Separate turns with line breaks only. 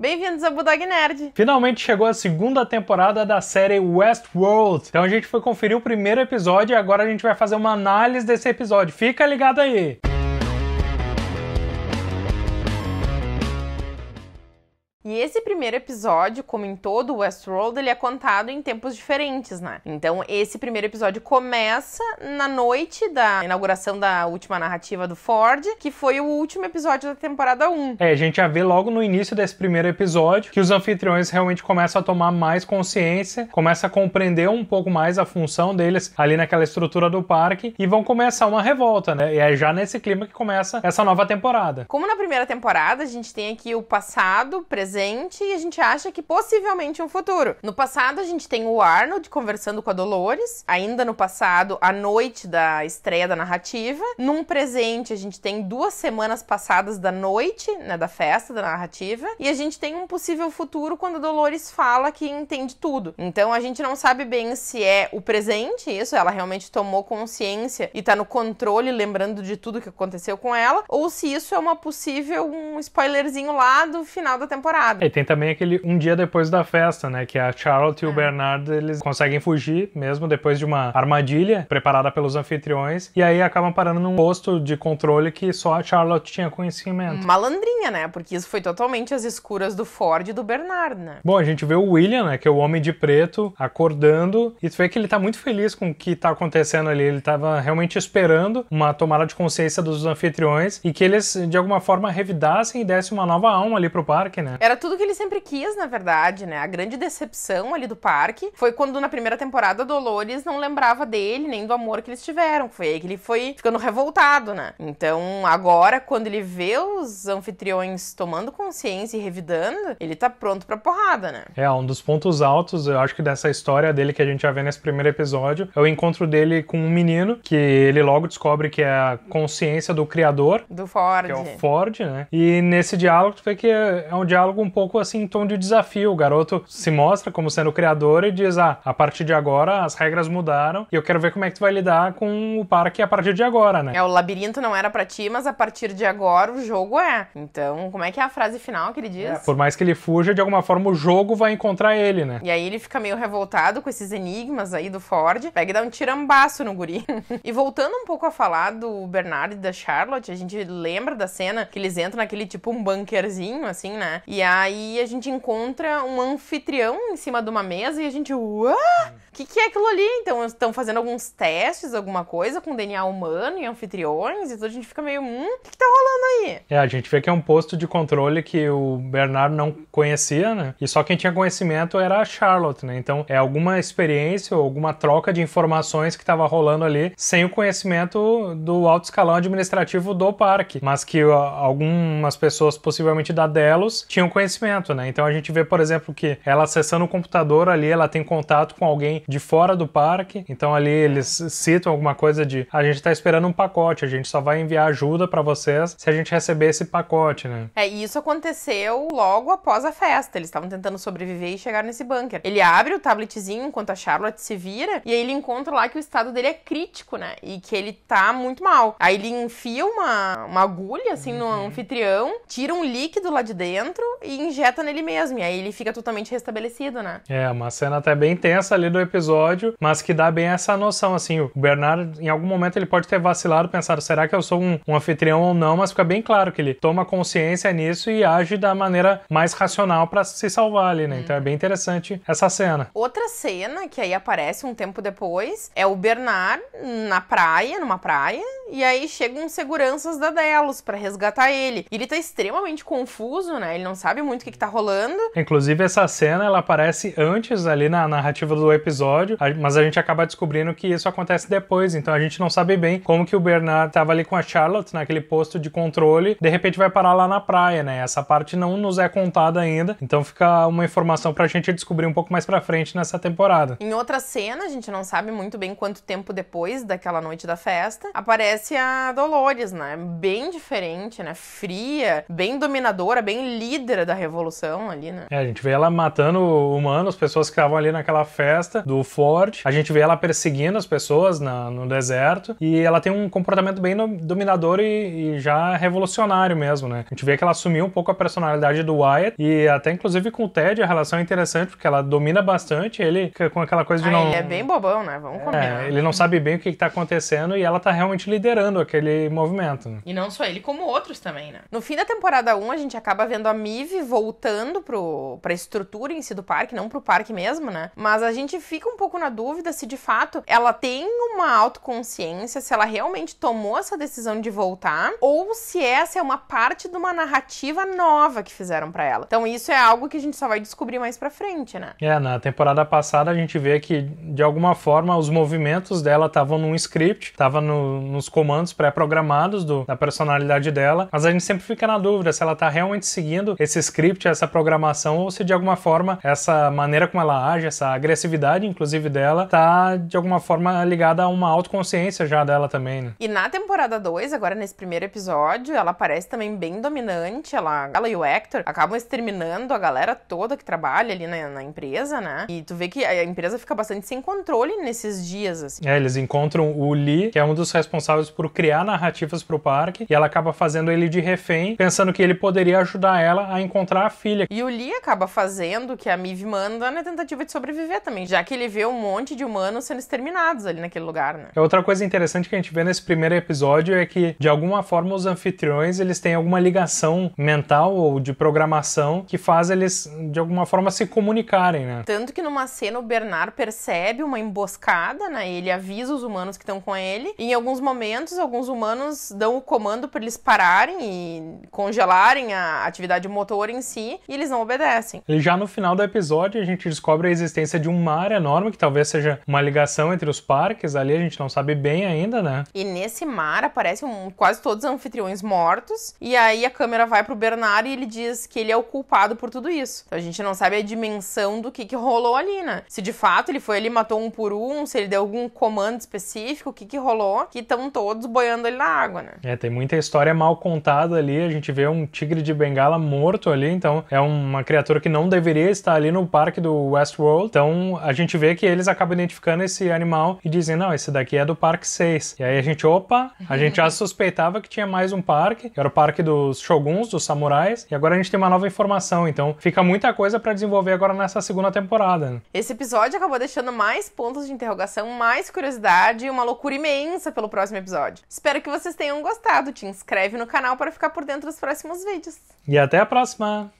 Bem-vindos ao Budog Nerd!
Finalmente chegou a segunda temporada da série Westworld. Então a gente foi conferir o primeiro episódio e agora a gente vai fazer uma análise desse episódio. Fica ligado aí!
E esse primeiro episódio, como em todo Westworld, ele é contado em tempos diferentes, né? Então, esse primeiro episódio começa na noite da inauguração da última narrativa do Ford, que foi o último episódio da temporada 1.
É, a gente já vê logo no início desse primeiro episódio que os anfitriões realmente começam a tomar mais consciência, começam a compreender um pouco mais a função deles ali naquela estrutura do parque e vão começar uma revolta, né? E é já nesse clima que começa essa nova temporada.
Como na primeira temporada, a gente tem aqui o passado, presente presente e a gente acha que possivelmente um futuro. No passado, a gente tem o Arnold conversando com a Dolores, ainda no passado, a noite da estreia da narrativa. Num presente, a gente tem duas semanas passadas da noite, né, da festa, da narrativa, e a gente tem um possível futuro quando a Dolores fala que entende tudo. Então a gente não sabe bem se é o presente, isso, ela realmente tomou consciência e tá no controle, lembrando de tudo que aconteceu com ela, ou se isso é uma possível um spoilerzinho lá do final da temporada
parada. E tem também aquele um dia depois da festa, né? Que a Charlotte e o é. Bernard eles conseguem fugir mesmo depois de uma armadilha preparada pelos anfitriões e aí acabam parando num posto de controle que só a Charlotte tinha conhecimento.
Malandrinha, né? Porque isso foi totalmente às escuras do Ford e do Bernard, né?
Bom, a gente vê o William, né? Que é o homem de preto, acordando e tu vê que ele tá muito feliz com o que tá acontecendo ali. Ele tava realmente esperando uma tomada de consciência dos anfitriões e que eles de alguma forma revidassem e dessem uma nova alma ali pro parque, né? Era
era tudo que ele sempre quis, na verdade, né? A grande decepção ali do parque foi quando na primeira temporada Dolores não lembrava dele nem do amor que eles tiveram. Foi aí que ele foi ficando revoltado, né? Então agora, quando ele vê os anfitriões tomando consciência e revidando, ele tá pronto pra porrada, né?
É, um dos pontos altos, eu acho que dessa história dele que a gente já vê nesse primeiro episódio, é o encontro dele com um menino que ele logo descobre que é a consciência do criador. Do Ford. Que é o Ford, né? E nesse diálogo tu vê que é, é um diálogo algo um pouco assim em tom de desafio. O garoto se mostra como sendo criador e diz: Ah, a partir de agora as regras mudaram e eu quero ver como é que tu vai lidar com o parque a partir de agora, né? É,
o labirinto não era para ti, mas a partir de agora o jogo é. Então, como é que é a frase final que ele diz? É,
por mais que ele fuja, de alguma forma o jogo vai encontrar ele, né?
E aí ele fica meio revoltado com esses enigmas aí do Ford, pega e dá um tirambaço no guri. e voltando um pouco a falar do Bernard e da Charlotte, a gente lembra da cena que eles entram naquele tipo um bunkerzinho, assim, né? E a aí a gente encontra um anfitrião em cima de uma mesa e a gente, uau! O que, que é aquilo ali? Então, estão fazendo alguns testes, alguma coisa com DNA humano e anfitriões, e tudo, a gente fica meio, hum, o que, que tá rolando aí?
É, a gente vê que é um posto de controle que o Bernardo não conhecia, né? E só quem tinha conhecimento era a Charlotte, né? Então, é alguma experiência ou alguma troca de informações que estava rolando ali sem o conhecimento do alto escalão administrativo do parque, mas que algumas pessoas, possivelmente da Delos, tinham conhecimento, né? Então, a gente vê, por exemplo, que ela acessando o computador ali, ela tem contato com alguém de fora do parque. Então ali eles citam alguma coisa de ah, a gente está esperando um pacote, a gente só vai enviar ajuda para vocês se a gente receber esse pacote, né?
É, e isso aconteceu logo após a festa. Eles estavam tentando sobreviver e chegar nesse bunker. Ele abre o tabletzinho enquanto a Charlotte se vira e aí ele encontra lá que o estado dele é crítico, né? E que ele tá muito mal. Aí ele enfia uma, uma agulha assim uhum. no anfitrião, tira um líquido lá de dentro e injeta nele mesmo. E aí ele fica totalmente restabelecido, né?
É, uma cena até bem tensa ali do episódio, mas que dá bem essa noção, assim, o Bernardo, em algum momento, ele pode ter vacilado, pensado, será que eu sou um, um anfitrião ou não, mas fica bem claro que ele toma consciência nisso e age da maneira mais racional para se salvar ali, né? Hum. Então é bem interessante essa cena.
Outra cena que aí aparece um tempo depois é o Bernard na praia, numa praia, e aí chegam seguranças da Delos para resgatar ele. Ele tá extremamente confuso, né? Ele não sabe muito o que, que tá rolando.
Inclusive, essa cena ela aparece antes ali na narrativa do episódio episódio, mas a gente acaba descobrindo que isso acontece depois, então a gente não sabe bem como que o Bernard estava ali com a Charlotte naquele né, posto de controle, de repente vai parar lá na praia, né? Essa parte não nos é contada ainda, então fica uma informação pra gente descobrir um pouco mais pra frente nessa temporada.
Em outra cena, a gente não sabe muito bem quanto tempo depois daquela noite da festa, aparece a Dolores, né? Bem diferente, né? Fria, bem dominadora, bem líder da revolução ali, né?
É, a gente vê ela matando humanos, pessoas que estavam ali naquela festa, do Ford. A gente vê ela perseguindo as pessoas na, no deserto e ela tem um comportamento bem dominador e, e, já revolucionário mesmo, né? A gente vê que ela assumiu um pouco a personalidade do Wyatt e até inclusive com o Ted a relação é interessante porque ela domina bastante ele com aquela coisa de ah, não. Ele é bem
bobão, né? Vamos é, combinar. Ele
não sabe bem o que, que tá acontecendo e ela tá realmente liderando aquele movimento. Né?
E não só ele, como outros também, né? No fim da temporada 1, a gente acaba vendo a Mive voltando pro, pra estrutura em si do parque, não pro parque mesmo, né? Mas a gente fica fica um pouco na dúvida se de fato ela tem uma autoconsciência, se ela realmente tomou essa decisão de voltar, ou se essa é uma parte de uma narrativa nova que fizeram para ela. Então isso é algo que a gente só vai descobrir mais para frente, né?
É, na temporada passada a gente vê que de alguma forma os movimentos dela estavam num script, estavam no, nos comandos pré-programados da personalidade dela, mas a gente sempre fica na dúvida se ela tá realmente seguindo esse script, essa programação, ou se de alguma forma essa maneira como ela age, essa agressividade inclusive, dela, tá de alguma forma ligada a uma autoconsciência já dela também, né?
E na temporada 2, agora nesse primeiro episódio, ela parece também bem dominante. Ela, ela e o Hector acabam exterminando a galera toda que trabalha ali na, na empresa, né? E tu vê que a empresa fica bastante sem controle nesses dias, assim.
É, eles encontram o Lee, que é um dos responsáveis por criar narrativas pro parque, e ela acaba fazendo ele de refém, pensando que ele poderia ajudar ela a encontrar a filha. E o Lee
acaba fazendo o que a Miv manda na tentativa de sobreviver também, já que ele vê um monte de humanos sendo exterminados ali naquele lugar, né?
É outra coisa interessante que a gente vê nesse primeiro episódio é que, de alguma forma, os anfitriões eles têm alguma ligação mental ou de programação que faz eles, de alguma forma, se comunicarem, né?
Tanto que numa cena o Bernard percebe uma emboscada, né? Ele avisa os humanos que estão com ele. E em alguns momentos, alguns humanos dão o comando para eles pararem e congelarem a atividade motor em si, e eles não obedecem.
E já no final do episódio, a gente descobre a existência de um mar enorme que talvez seja uma ligação entre os parques ali, a gente não sabe bem ainda, né?
E nesse mar aparecem um, quase todos os anfitriões mortos, e aí a câmera vai pro Bernardo e ele diz que ele é o culpado por tudo isso. Então a gente não sabe a dimensão do que, que rolou ali, né? Se de fato ele foi ali matou um por um, se ele deu algum comando específico, o que, que rolou, que estão todos boiando ali na água, né?
É, tem muita história mal contada ali, a gente vê um tigre de bengala morto ali, então é uma criatura que não deveria estar ali no parque do Westworld, então a gente gente vê que eles acabam identificando esse animal e dizem, não, esse daqui é do parque 6. E aí a gente, opa, a gente já suspeitava que tinha mais um parque, que era o parque dos shoguns, dos samurais, e agora a gente tem uma nova informação, então fica muita coisa para desenvolver agora nessa segunda temporada. Né?
Esse episódio acabou deixando mais pontos de interrogação, mais curiosidade e uma loucura imensa pelo próximo episódio. Espero que vocês tenham gostado. Te inscreve no canal para ficar por dentro dos próximos vídeos.
E até a próxima!